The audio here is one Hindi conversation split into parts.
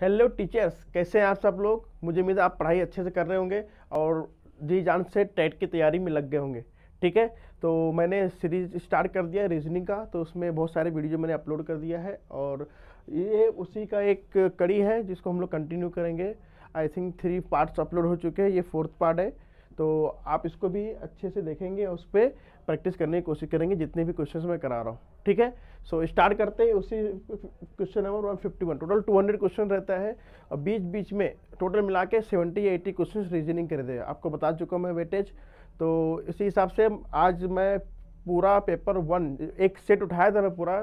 हेलो टीचर्स कैसे हैं आप सब लोग मुझे उम्मीद है आप पढ़ाई अच्छे से कर रहे होंगे और जी जान से टेट की तैयारी में लग गए होंगे ठीक है तो मैंने सीरीज स्टार्ट कर दिया रीजनिंग का तो उसमें बहुत सारे वीडियो मैंने अपलोड कर दिया है और ये उसी का एक कड़ी है जिसको हम लोग कंटिन्यू करेंगे I think three parts upload हो चुके हैं ये फोर्थ पार्ट है तो आप इसको भी अच्छे से देखेंगे और उस पर प्रैक्टिस करने की कोशिश करेंगे जितने भी क्वेश्चन मैं करा रहा हूँ ठीक है सो so, स्टार्ट करते हैं उसी question number one fifty one total two hundred question रहता है और बीच बीच में टोटल मिला के सेवेंटी एटी क्वेश्चन रीजनिंग कर दे आपको बता चुका हूँ मैं वेटेज तो इसी हिसाब से आज मैं पूरा पेपर वन एक सेट उठाया था मैं पूरा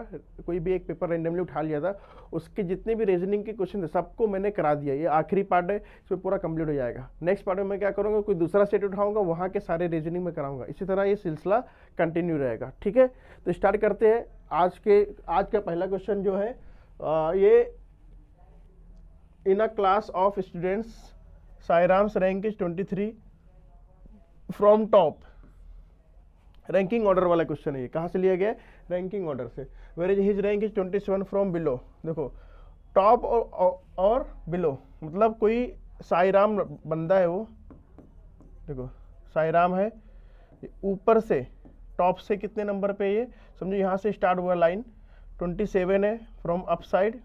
कोई भी एक पेपर रेंडमली उठा लिया था उसके जितने भी रीजनिंग के क्वेश्चन थे सबको मैंने करा दिया ये आखिरी पार्ट है इसमें पूरा कंप्लीट हो जाएगा नेक्स्ट पार्ट में मैं क्या करूँगा कोई दूसरा सेट उठाऊँगा वहाँ के सारे रीजनिंग में कराऊंगा इसी तरह ये सिलसिला कंटिन्यू रहेगा ठीक है तो स्टार्ट करते हैं आज के आज का पहला क्वेश्चन जो है आ, ये in a class of students Sairam's rank is twenty three from top ranking order वाला क्वेश्चन है ये कहाँ से लिया गया है रैंकिंग ऑर्डर से where is his rank is twenty seven from below देखो टॉप और, और, और बिलो मतलब कोई साई राम बंदा है वो देखो साई राम है ऊपर से टॉप से कितने नंबर पे ये समझो यहाँ से स्टार्ट हुआ लाइन ट्वेंटी सेवन है फ्रॉम अप साइड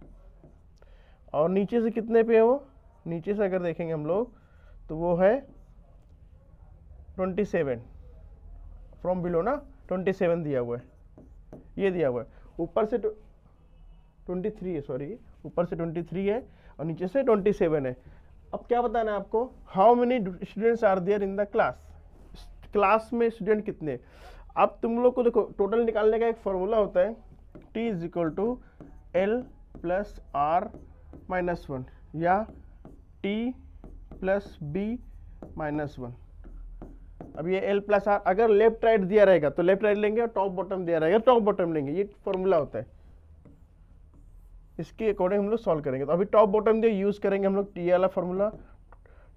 और नीचे से कितने पे है वो नीचे से अगर देखेंगे हम लोग तो वो है ट्वेंटी सेवन फ्रॉम बिलो ना ट्वेंटी सेवन दिया हुआ है ये दिया हुआ है ऊपर से ट्वेंटी थ्री है सॉरी ऊपर से ट्वेंटी थ्री है और नीचे से ट्वेंटी सेवन है अब क्या बताना है आपको how many students are there in the class class में स्टूडेंट कितने अब तुम लोग को देखो टोटल निकालने का एक फॉर्मूला होता है T is equal to L plus R minus one या T plus B minus one अब ये एल प्लस आर अगर लेफ्ट राइट दिया रहेगा तो लेफ्ट राइट लेंगे और टॉप बॉटम दिया रहेगा टॉप बॉटम लेंगे ये फॉर्मूला होता है इसके अकॉर्डिंग हम लोग सॉल्व करेंगे तो अभी टॉप बॉटम दिया यूज़ करेंगे हम लोग टी वाला फॉर्मूला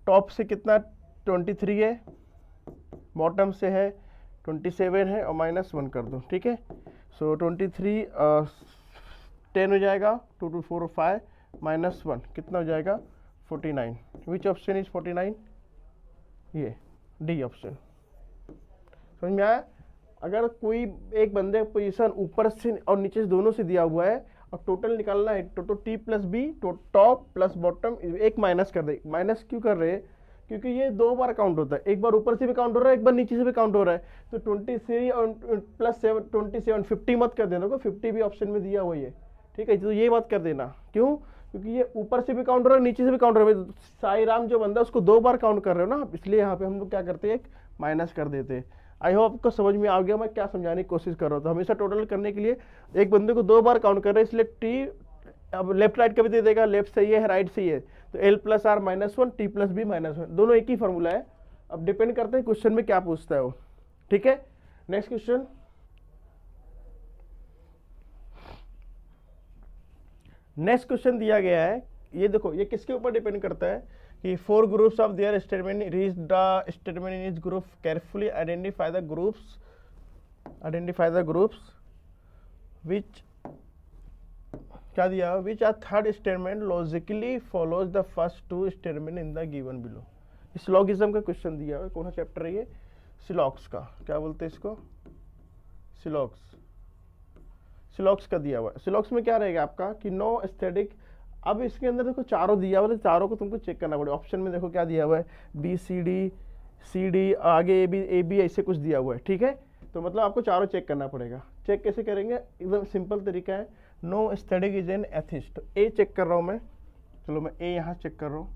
टॉप से कितना ट्वेंटी थ्री है बॉटम से है ट्वेंटी सेवन है और माइनस वन कर दो ठीक है सो ट्वेंटी थ्री टेन हो जाएगा two two four five minus one कितना हो जाएगा forty nine which option is forty nine ये डी ऑप्शन समझ में आया अगर कोई एक बंदे पोजीशन ऊपर से और नीचे से दोनों से दिया हुआ है और टोटल निकालना है total T plus B top plus bottom एक माइनस कर दे माइनस क्यों कर रहे हैं क्योंकि ये दो बार काउंट होता है एक बार ऊपर से भी काउंट हो रहा है एक बार नीचे से भी काउंट हो रहा है तो ट्वेंटी थ्री और plus seven twenty seven fifty मत कर देना को फिफ्टी भी ऑप्शन में दिया हुआ है ठीक है तो ये मत कर देना क्यों क्योंकि ये ऊपर से भी काउंटर है नीचे से भी काउंटर है साई राम जो बंदा उसको दो बार काउंट कर रहे हो ना इसलिए यहाँ पे हम लोग क्या करते हैं एक माइनस कर देते हैं आई होप आपको समझ में आ गया मैं क्या समझाने की कोशिश कर रहा हूँ तो हमेशा टोटल करने के लिए एक बंदे को दो बार काउंट कर रहे हैं इसलिए टी अब लेफ्ट राइट का भी दे देगा लेफ्ट सही है राइट सही है तो L plus R minus one T plus B minus one दोनों एक ही फार्मूला है अब डिपेंड करते हैं क्वेश्चन में क्या पूछता है वो ठीक है नेक्स्ट क्वेश्चन नेक्स्ट क्वेश्चन दिया गया है ये देखो ये किसके ऊपर डिपेंड करता है कि four groups of there statement रीज the statement in is group carefully identify the groups identify the groups which क्या दिया which are third statement logically follows the first two statement in the given below लॉगिज्म का क्वेश्चन दिया हुआ कौन सा चैप्टर है ये सिलॉक्स का क्या बोलते हैं इसको सिलॉक्स सिलॉक्स का दिया हुआ है सिलॉक्स में क्या रहेगा आपका कि नो एस्थेटिक अब इसके अंदर देखो चारों दिया हुआ है तो चारों को तुमको चेक करना पड़ेगा ऑप्शन में देखो क्या दिया हुआ है B C D C D आगे ए बी ए बी ऐसे कुछ दिया हुआ है ठीक है तो मतलब आपको चारों चेक करना पड़ेगा चेक कैसे करेंगे एकदम सिंपल तरीका है no aesthetic is an atheist तो ए चेक कर रहा हूँ मैं चलो मैं ए यहाँ चेक कर रहा हूँ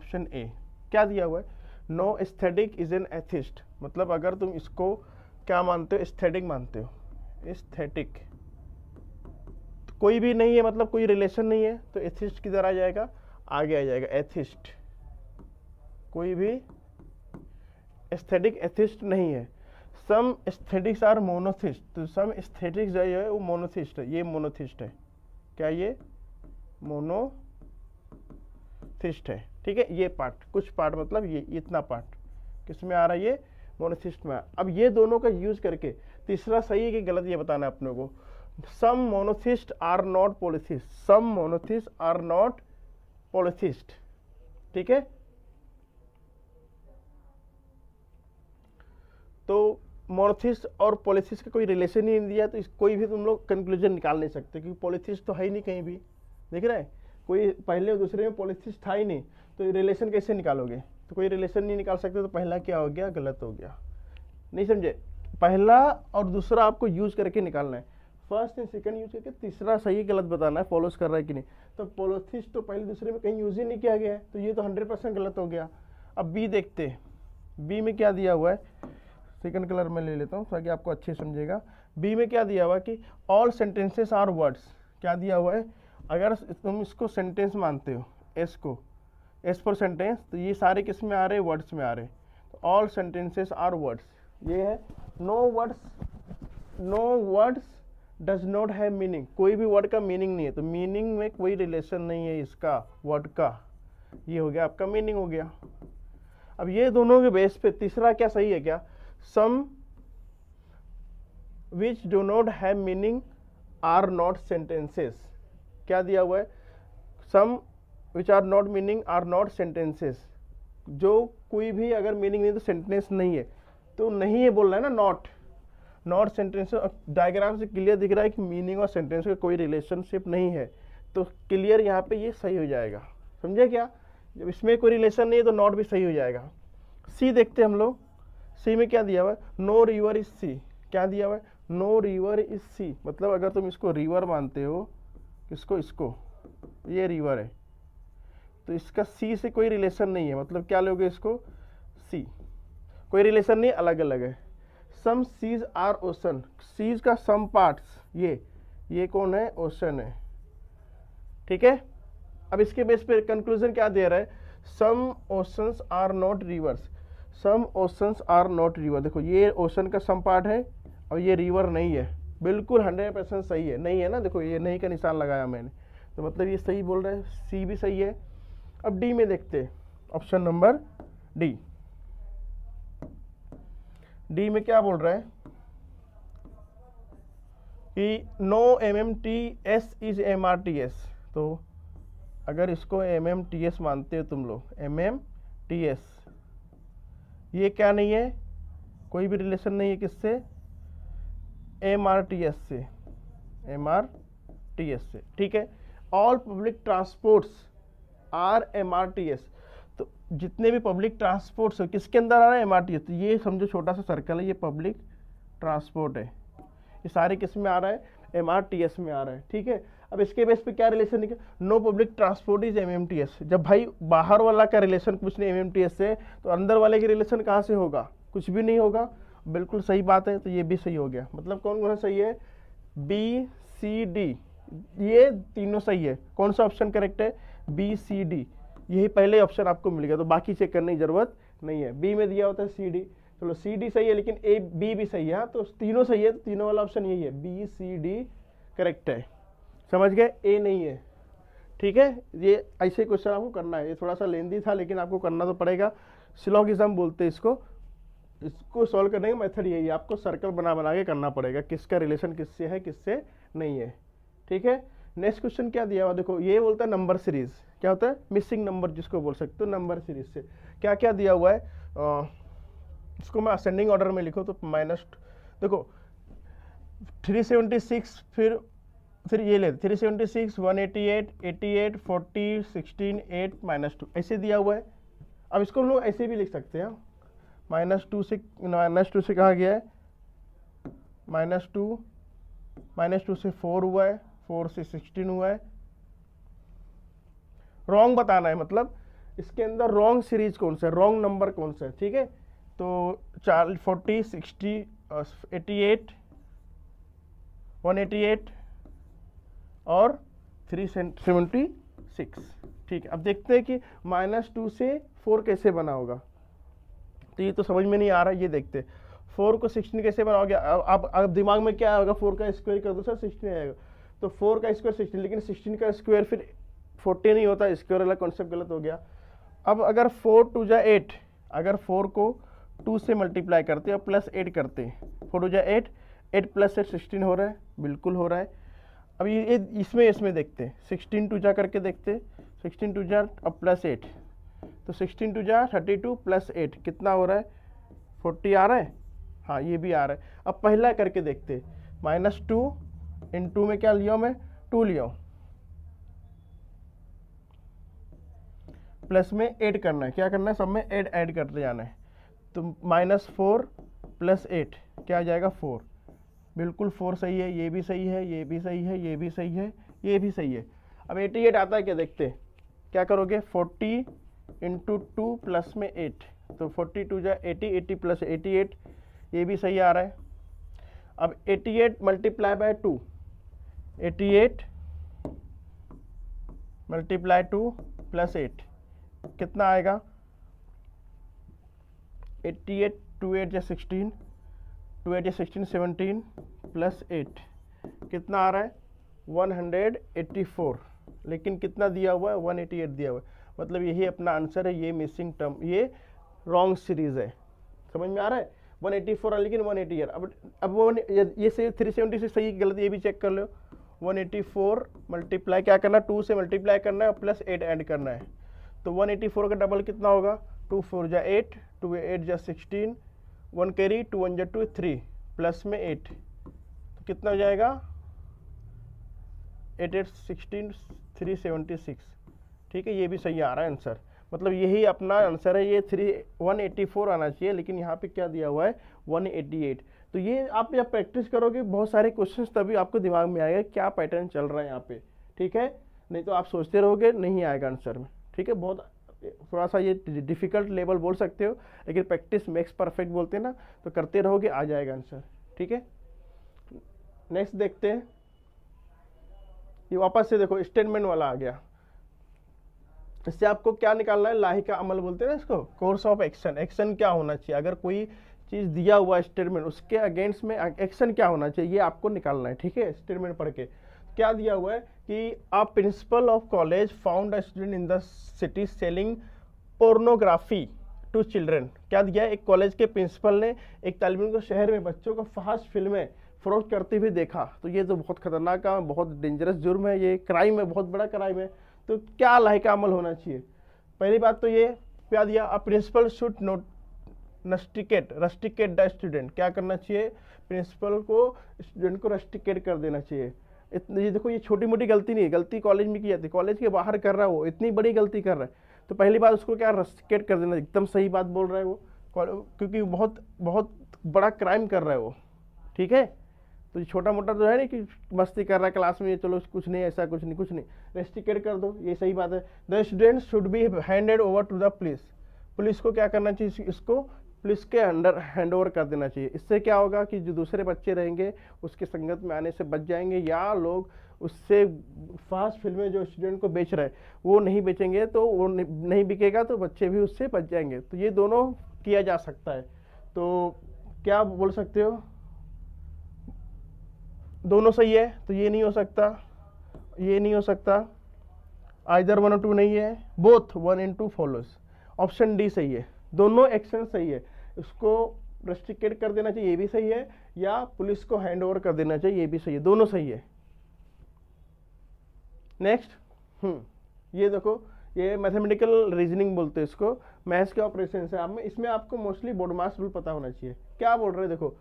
ऑप्शन ए क्या दिया हुआ है no aesthetic is an atheist मतलब अगर तुम इसको क्या मानते हो एस्थेटिक मानते हो एस्थेटिक कोई भी नहीं है मतलब कोई रिलेशन नहीं है तो एथिस्ट किधर आ जाएगा आगे आ जाएगा एथिस्ट कोई भी एस्थेटिक एथिस्ट नहीं है सम एस्थेटिक्स आर मोनोथिस्ट तो सम एस्थेटिक्स जो है वो मोनोथिस्ट है ये मोनोथिस्ट है क्या ये मोनोथिस्ट है ठीक है ये पार्ट कुछ पार्ट मतलब ये इतना पार्ट किस में आ रहा है ये मोनोथिस्ट में अब ये दोनों का यूज़ करके तीसरा सही है कि गलत ये बताना है अपने को some monotheists are not polytheists some monotheists are not polytheists ठीक है तो मोनोथिस्ट और पॉलिथिस्ट का कोई रिलेशन ही नहीं दिया तो इस कोई भी तुम लोग कंक्लूजन निकाल नहीं सकते क्योंकि पोलिथिस्ट तो है ही नहीं कहीं भी देख रहे हैं कोई पहले और दूसरे में पॉलिथिस्ट था ही नहीं तो रिलेशन कैसे निकालोगे तो कोई रिलेशन नहीं निकाल सकते तो पहला क्या हो गया गलत हो गया नहीं समझे पहला और दूसरा आपको यूज करके निकालना है फर्स्ट एंड सेकंड यूज करके तीसरा सही गलत बताना है फॉलोस कर रहा है कि नहीं तो पोलोथिस तो पहले दूसरे में कहीं यूज ही नहीं किया गया है तो ये तो हंड्रेड परसेंट गलत हो गया अब बी देखते हैं बी में क्या दिया हुआ है सेकंड कलर में ले लेता हूँ ताकि आपको अच्छे समझेगा बी में क्या दिया हुआ है कि ऑल सेंटेंसेस आर वर्ड्स क्या दिया हुआ है अगर तुम इसको सेंटेंस मानते हो एस को एस फॉर सेंटेंस तो ये सारे किस में आ रहे वर्ड्स में आ रहे तो ऑल सेंटेंसेस आर वर्ड्स ये है no words no words does not have meaning कोई भी वर्ड का मीनिंग नहीं है तो मीनिंग में कोई रिलेशन नहीं है इसका वर्ड का ये हो गया आपका मीनिंग हो गया अब ये दोनों के बेस पे तीसरा क्या सही है क्या some which do not have meaning are not sentences क्या दिया हुआ है some which are not meaning are not sentences जो कोई भी अगर मीनिंग नहीं तो सेंटेंस नहीं है तो नहीं है बोल रहा है ना नॉट नॉट सेंटेंस डायग्राम से क्लियर दिख रहा है कि मीनिंग और सेंटेंस का कोई रिलेशनशिप नहीं है तो क्लियर यहाँ पे ये सही हो जाएगा समझे क्या जब इसमें कोई रिलेशन नहीं है तो नॉट भी सही हो जाएगा सी देखते हम लोग सी में क्या दिया हुआ है नो रिवर इज सी क्या दिया हुआ है नो रिवर इज सी मतलब अगर तुम इसको रिवर मानते हो इसको इसको ये रिवर है तो इसका सी से कोई रिलेशन नहीं है मतलब क्या लोगे इसको सी कोई रिलेशन नहीं अलग अलग है some seas are ocean seas का सम पार्ट्स ये ये कौन है ओशन है ठीक है अब इसके बेस पे कंक्लूजन क्या दे रहा है some oceans are not rivers some oceans are not river देखो ये ओशन का सम पार्ट है और ये रिवर नहीं है बिल्कुल हंड्रेड परसेंट सही है नहीं है ना देखो ये नहीं का निशान लगाया मैंने तो मतलब ये सही बोल रहा है सी भी सही है अब डी में देखते हैं ऑप्शन नंबर डी डी में क्या बोल रहा है कि no M M T S is M R T S तो अगर इसको एम एम टी एस मानते हो तुम लोग एम एम टी एस ये क्या नहीं है कोई भी रिलेशन नहीं है किससे एम आर टी एस से एम आर टी एस से ठीक है all public transports are M R T S जितने भी पब्लिक ट्रांसपोर्ट्स हो किसके अंदर आ रहा है एम तो ये समझो छोटा सा सर्कल है ये पब्लिक ट्रांसपोर्ट है ये सारे किस में आ रहा है एम में आ रहा है ठीक है अब इसके बेस पे क्या रिलेशन निकल no public transport is M जब भाई बाहर वाला का रिलेशन कुछ नहीं एम से तो अंदर वाले की रिलेशन कहाँ से होगा कुछ भी नहीं होगा बिल्कुल सही बात है तो ये भी सही हो गया मतलब कौन कौन सही है बी सी डी ये तीनों सही है कौन सा ऑप्शन करेक्ट है बी सी डी यही पहले ऑप्शन आपको मिल गया तो बाकी चेक करने की जरूरत नहीं है बी में दिया होता है सी डी चलो सी डी सही है लेकिन ए बी भी सही है हाँ, तो तीनों सही है तो तीनों वाला ऑप्शन यही है बी सी डी करेक्ट है समझ गए ए नहीं है ठीक है ये ऐसे क्वेश्चन आपको करना है ये थोड़ा सा लेंदी था लेकिन आपको करना तो पड़ेगा एग्जाम बोलते हैं इसको इसको सॉल्व करने का मेथड यही है आपको सर्कल बना बना के करना पड़ेगा किसका रिलेशन किससे है किससे नहीं है ठीक है नेक्स्ट क्वेश्चन क्या दिया हुआ देखो ये बोलता है नंबर सीरीज क्या होता है मिसिंग नंबर जिसको बोल सकते हो नंबर तो सीरीज से क्या क्या दिया हुआ है आ, इसको मैं असेंडिंग ऑर्डर में लिखूँ तो माइनस देखो 376 फिर फिर ये ले 376 188 88 40 16 8 माइनस टू ऐसे दिया हुआ है अब इसको हम लोग ऐसे भी लिख सकते हैं माइनस हाँ. टू से माइनस टू से कहा गया है माइनस टू माइनस टू से फोर हुआ है फोर से सिक्सटीन हुआ है रॉन्ग बताना है मतलब इसके अंदर रॉन्ग सीरीज कौन सा है रॉन्ग नंबर कौन सा है ठीक है तो चार forty sixty eighty eight one eighty eight और थ्री सेवेंटी सिक्स ठीक है अब देखते हैं कि माइनस टू से फोर कैसे बना होगा तो ये तो समझ में नहीं आ रहा ये देखते हैं फोर को सिक्सटीन कैसे बनाओगे अब अब दिमाग में क्या आएगा फोर का स्क्वायर कर दो सर सिक्सटीन आएगा तो फोर का स्क्वायर सिक्सटीन लेकिन सिक्सटीन का स्क्वायर फिर फोर्टीन ही होता है स्क्वायर वाला कॉन्सेप्ट गलत हो गया अब अगर फोर टू जा एट अगर फोर को टू से मल्टीप्लाई करते और प्लस एट करते फोर टू जा eight eight plus eight sixteen हो रहा है बिल्कुल हो रहा है अब ये इसमें इसमें देखते हैं सिक्सटीन टू जा करके देखते सिक्सटीन टू जा अब प्लस एट तो सिक्सटीन टू जा थर्टी टू प्लस एट कितना हो रहा है फोर्टी आ रहा है हाँ ये भी आ रहा है अब पहला करके देखते माइनस टू इन टू में क्या लिया मैं टू लिया प्लस में एड करना है क्या करना है सब में एड ऐड करते जाना है तो माइनस फोर प्लस एट क्या आ जाएगा फोर बिल्कुल फोर सही है ये भी सही है ये भी सही है ये भी सही है ये भी सही है अब एटी एट आता है क्या देखते क्या करोगे फोर्टी इंटू टू प्लस में एट तो फोर्टी टू जाए eighty eighty plus eighty eight ये भी सही आ रहा है अब eighty eight multiply by two eighty eight multiply two plus eight कितना आएगा एट्टी एट टू एट या सिक्सटीन टू एट या सिक्सटीन सेवनटीन प्लस एट कितना आ रहा है वन हंड्रेड एट्टी फोर लेकिन कितना दिया हुआ है वन एट दिया हुआ है मतलब यही अपना आंसर है ये मिसिंग टर्म ये रॉन्ग सीरीज़ है समझ में आ रहा है 184 लेकिन 188 अब अब वो ये, ये से सही गलत ये भी चेक कर लो 184 मल्टीप्लाई क्या करना है टू से मल्टीप्लाई करना है प्लस एट ऐड करना है तो 184 का डबल कितना होगा टू फोर जा एट टू एट जा sixteen one carry two one जा टू थ्री प्लस में एट तो कितना हो जाएगा eight eight sixteen three seventy six ठीक है ये भी सही आ रहा है आंसर मतलब यही अपना आंसर है ये थ्री वन एटी फोर आना चाहिए लेकिन यहाँ पे क्या दिया हुआ है वन एटी एट तो ये आप जब प्रैक्टिस करोगे बहुत सारे क्वेश्चंस तभी आपको दिमाग में आएगा क्या पैटर्न चल रहा है यहाँ पे ठीक है नहीं तो आप सोचते रहोगे नहीं आएगा आंसर में ठीक है बहुत थोड़ा सा ये डिफ़िकल्ट लेवल बोल सकते हो लेकिन प्रैक्टिस मेक्स परफेक्ट बोलते हैं ना तो करते रहोगे आ जाएगा आंसर ठीक है नेक्स्ट देखते हैं ये वापस से देखो स्टेटमेंट वाला आ गया इससे आपको क्या निकालना है लाही का अमल बोलते हैं ना इसको कोर्स ऑफ एक्शन एक्शन क्या होना चाहिए अगर कोई चीज़ दिया हुआ स्टेटमेंट उसके अगेंस्ट में एक्शन क्या होना चाहिए आपको निकालना है ठीक है स्टेटमेंट पढ़ के क्या दिया हुआ है कि a principal of college found a student in the city selling pornography to children क्या दिया है एक कॉलेज के प्रिंसिपल ने एक तालब को शहर में बच्चों को फास्ट फिल्में फरोख करते हुए देखा तो ये तो बहुत खतरनाक काम है बहुत डेंजरस जुर्म है ये क्राइम है बहुत बड़ा क्राइम है तो क्या लाइक अमल होना चाहिए पहली बात तो ये क्या दिया a principal should not rusticate rusticate the student क्या करना चाहिए प्रिंसिपल को स्टूडेंट को रस्टिकेट कर देना चाहिए इतनी ये देखो ये छोटी मोटी गलती नहीं है गलती कॉलेज में की जाती है कॉलेज के बाहर कर रहा है वो इतनी बड़ी गलती कर रहा है तो पहली बात उसको क्या रस्टिकेट कर देना एकदम सही बात बोल रहा है वो क्योंकि बहुत बहुत बड़ा क्राइम कर रहा है वो ठीक है तो ये छोटा मोटा तो है नहीं कि मस्ती कर रहा है क्लास में चलो कुछ नहीं ऐसा कुछ नहीं कुछ नहीं रेस्टिकेट कर दो ये सही बात है the student should be handed over to the police police को क्या करना चाहिए इसको पुलिस के अंडर हैंड ओवर कर देना चाहिए इससे क्या होगा कि जो दूसरे बच्चे रहेंगे उसके संगत में आने से बच जाएंगे या लोग उससे फास्ट फिल्में जो स्टूडेंट को बेच रहे वो नहीं बेचेंगे तो वो नहीं बिकेगा तो बच्चे भी उससे बच जाएंगे तो ये दोनों किया जा सकता है तो क्या बोल सकते हो दोनों सही है तो ये नहीं हो सकता ये नहीं हो सकता आइदर वन और टू नहीं है both one and two follows option D सही है दोनों एक्शन सही है उसको रेस्ट्रिकेट कर देना चाहिए ये भी सही है या पुलिस को हैंड ओवर कर देना चाहिए ये भी सही है दोनों सही है नेक्स्ट हम्म, ये देखो ये मैथमेटिकल रीजनिंग बोलते हैं इसको मैथ्स के ऑपरेशन से आप में इसमें आपको मोस्टली बोडमास रूल पता होना चाहिए क्या बोल रहे देखो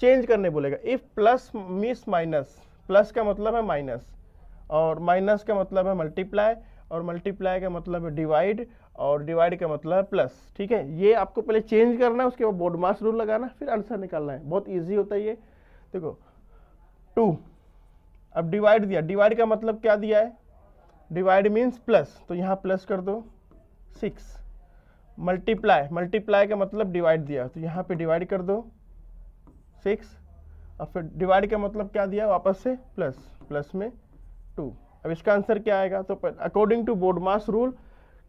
चेंज करने बोलेगा if plus means minus plus का मतलब है माइनस और माइनस का मतलब है मल्टीप्लाई और मल्टीप्लाई का मतलब है डिवाइड और डिवाइड का मतलब है प्लस ठीक है ये आपको पहले चेंज करना है उसके बाद बोर्ड मास रूल लगाना फिर आंसर निकालना है बहुत ईजी होता है ये देखो टू अब डिवाइड दिया डिवाइड का मतलब क्या दिया है डिवाइड मीन्स प्लस तो यहाँ प्लस कर दो सिक्स मल्टीप्लाई मल्टीप्लाई का मतलब डिवाइड दिया तो यहाँ पे डिवाइड कर दो सिक्स और फिर डिवाइड का मतलब क्या दिया वापस से प्लस प्लस में टू अब इसका आंसर क्या आएगा तो according to BODMAS rule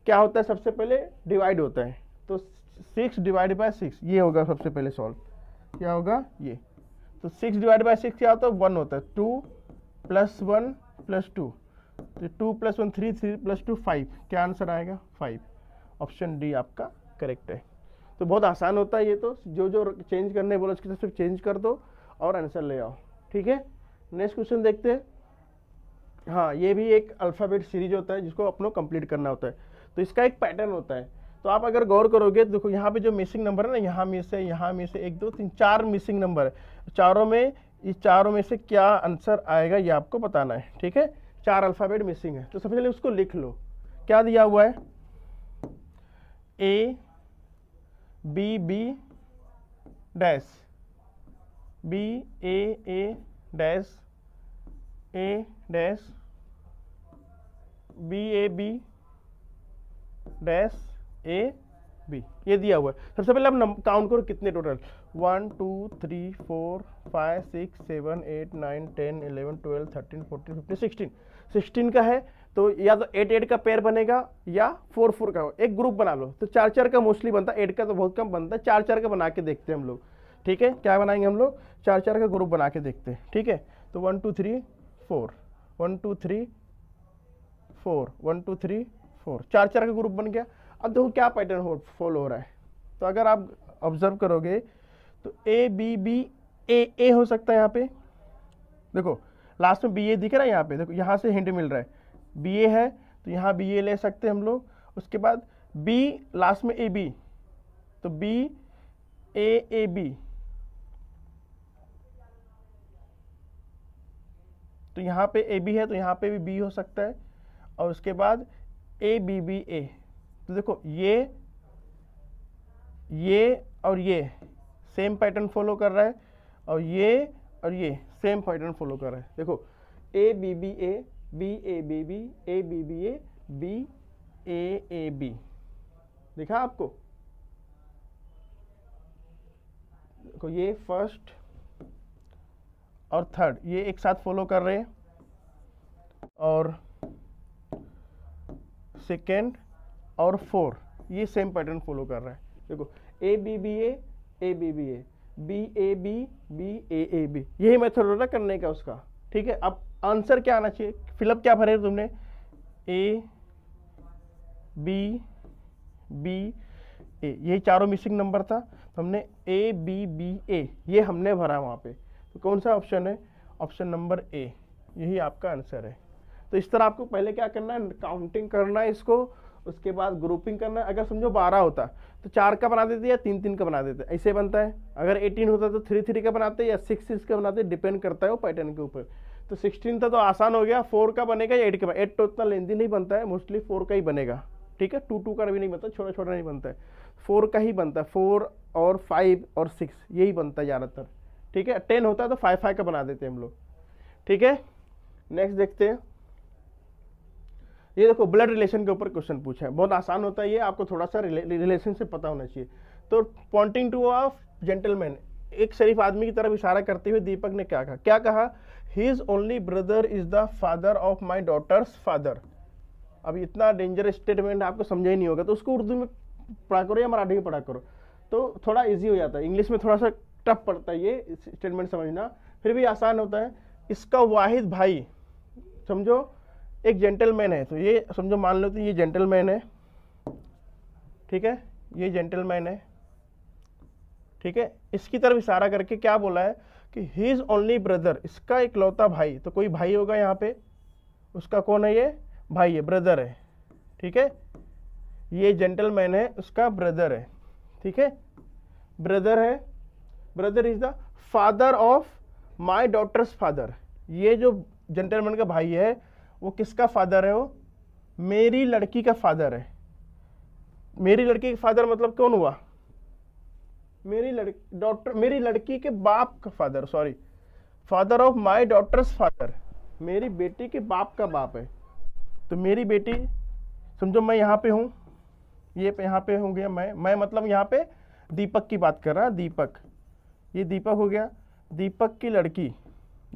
क्या होता है सबसे पहले डिवाइड होता है तो सिक्स डिवाइड बाय सिक्स ये होगा सबसे पहले सॉल्व क्या होगा ये तो सिक्स डिवाइड बाई सिक्स क्या होता है वन होता है two plus one plus two तो two plus one three three plus two five क्या आंसर आएगा फाइव ऑप्शन डी आपका करेक्ट है तो बहुत आसान होता है ये तो जो जो चेंज करने बोला उसकी तरफ चेंज कर दो और आंसर ले आओ ठीक है नेक्स्ट क्वेश्चन देखते हैं हाँ ये भी एक अल्फ़ाबेट सीरीज होता है जिसको अपनों कंप्लीट करना होता है तो इसका एक पैटर्न होता है तो आप अगर गौर करोगे तो देखो यहाँ पे जो मिसिंग नंबर है ना यहाँ में से यहाँ में से एक दो तीन चार मिसिंग नंबर है चारों में इस चारों में से क्या आंसर आएगा ये आपको बताना है ठीक है चार अल्फ़ाबेट मिसिंग है तो सबसे पहले उसको लिख लो क्या दिया हुआ है A B B dash B A A dash A dash B A B dash A B ये दिया हुआ है सबसे पहले आप काउंट करो कितने total one two three four five six seven eight nine ten eleven twelve thirteen fourteen fifteen sixteen sixteen का है तो या तो एट एट का पेयर बनेगा या फोर फोर का एक ग्रुप बना लो तो चार चार का मोस्टली बनता है एट का तो बहुत कम बनता है चार चार का बना के देखते हैं हम लोग ठीक है क्या बनाएंगे हम लोग चार चार का ग्रुप बना के देखते हैं ठीक है तो one two three four one two three four one two three four चार चार का ग्रुप बन गया अब देखो क्या पैटर्न हो फॉलो हो रहा है तो अगर आप ऑब्जर्व करोगे तो ए बी बी ए ए हो सकता है यहाँ पे देखो लास्ट में बी ए दिख रहा है यहाँ पे देखो यहाँ से हिंट मिल रहा है बी ए है तो यहाँ बी ए ले सकते हैं हम लोग उसके बाद बी लास्ट में ए बी तो बी ए ए बी तो यहाँ पे ए बी है तो यहाँ पे भी बी हो सकता है और उसके बाद ए बी बी ए तो देखो ये ये और ये सेम पैटर्न फॉलो कर रहा है और ये और ये सेम पैटर्न फॉलो कर रहा है देखो A B B A B A B B A B B A B A A B देखा आपको देखो ये फर्स्ट और थर्ड ये एक साथ फॉलो कर रहे हैं और सेकेंड और फोर ये सेम पैटर्न फॉलो कर रहा है देखो A B B A A B B A B A B B A A B यही मेथड होता करने का उसका ठीक है अब आंसर क्या आना चाहिए फिलअप क्या भरे तुमने ए बी बी ए यही चारों मिसिंग नंबर था तो हमने ए बी बी ए ये हमने भरा वहाँ पे तो कौन सा ऑप्शन है ऑप्शन नंबर ए यही आपका आंसर है तो इस तरह आपको पहले क्या करना है काउंटिंग करना है इसको उसके बाद ग्रुपिंग करना अगर समझो बारह होता तो चार का बना देते या तीन तीन का बना देते ऐसे बनता है अगर एटीन होता तो थ्री थ्री का बनाते या सिक्स सिक्स का बनाते डिपेंड करता है वो पैटर्न के ऊपर तो सिक्सटीन था तो आसान हो गया फोर का बनेगा या एट का एट तो उतना लेंदी नहीं बनता है मोस्टली फोर का ही बनेगा ठीक है टू टू का भी नहीं बनता छोटा छोटा नहीं बनता है फोर का ही बनता है फोर और फाइव और सिक्स यही बनता है ज़्यादातर ठीक है टेन होता है तो फाइव फाइव का बना देते हैं हम लोग ठीक है नेक्स्ट देखते हैं ये देखो ब्लड रिलेशन के ऊपर क्वेश्चन पूछा है बहुत आसान होता है ये आपको थोड़ा सा रिलेशन से पता होना चाहिए तो पॉइंटिंग टू ऑफ जेंटलमैन एक शरीफ आदमी की तरफ इशारा करते हुए दीपक ने क्या कहा क्या कहा his only brother is the father of my daughter's father अब इतना डेंजरस स्टेटमेंट आपको समझा ही नहीं होगा तो उसको उर्दू में पढ़ा करो या मराठी में पढ़ा करो तो थोड़ा ईजी हो जाता है इंग्लिश में थोड़ा सा टफ पड़ता है ये स्टेटमेंट समझना फिर भी आसान होता है इसका वाहिद भाई समझो एक जेंटलमैन है तो ये समझो मान लो तो ये जेंटलमैन है ठीक है ये जेंटलमैन है ठीक है इसकी तरफ इशारा करके क्या बोला है कि ही इज़ ओनली ब्रदर इसका इकलौता भाई तो कोई भाई होगा यहाँ पे उसका कौन है ये भाई है ब्रदर है ठीक है ये जेंटलमैन है उसका ब्रदर है ठीक है ब्रदर है brother is the father of my daughter's father ये जो जेंटलमैन का भाई है वो किसका फादर है वो मेरी लड़की का फादर है मेरी लड़की का फादर मतलब कौन हुआ मेरी लड़की डॉक्टर मेरी लड़की के बाप का father sorry father of my daughter's father मेरी बेटी के बाप का बाप है तो मेरी बेटी समझो मैं यहाँ पे हूँ ये यहाँ पे हो गया मैं मैं मतलब यहाँ पे दीपक की बात कर रहा दीपक ये दीपक हो गया दीपक की लड़की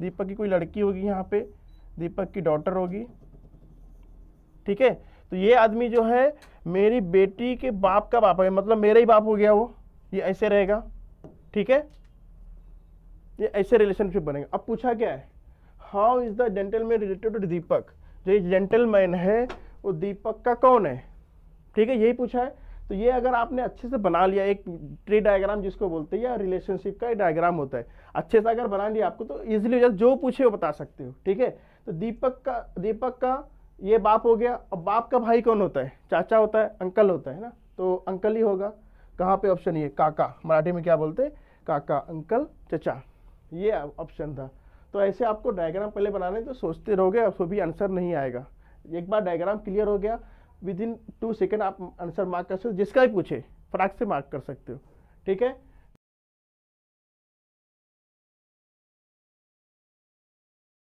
दीपक की कोई लड़की होगी यहाँ पे दीपक की डॉटर होगी ठीक है तो ये आदमी जो है मेरी बेटी के बाप का बाप है मतलब मेरा ही बाप हो गया वो ये ऐसे रहेगा ठीक है ये ऐसे रिलेशनशिप बनेगा अब पूछा क्या है how is the gentleman related to Deepak जो ये जेंटलमैन है वो दीपक का कौन है ठीक है यही पूछा है तो ये अगर आपने अच्छे से बना लिया एक ट्री डायग्राम जिसको बोलते हैं या रिलेशनशिप का डायग्राम होता है अच्छे से अगर बना लिया आपको तो ईजिली जस्ट जो पूछे वो बता सकते हो ठीक है तो दीपक का दीपक का ये बाप हो गया अब बाप का भाई कौन होता है चाचा होता है अंकल होता है ना तो अंकल ही होगा कहाँ पे ऑप्शन ये काका मराठी में क्या बोलते हैं काका अंकल चचा ये ऑप्शन था तो ऐसे आपको डायग्राम पहले बनाने तो सोचते रहोगे आपको भी आंसर नहीं आएगा एक बार डायग्राम क्लियर हो गया विद इन टू सेकेंड आप आंसर मार्क कर सकते हो जिसका भी पूछे फटाक से मार्क कर सकते हो ठीक है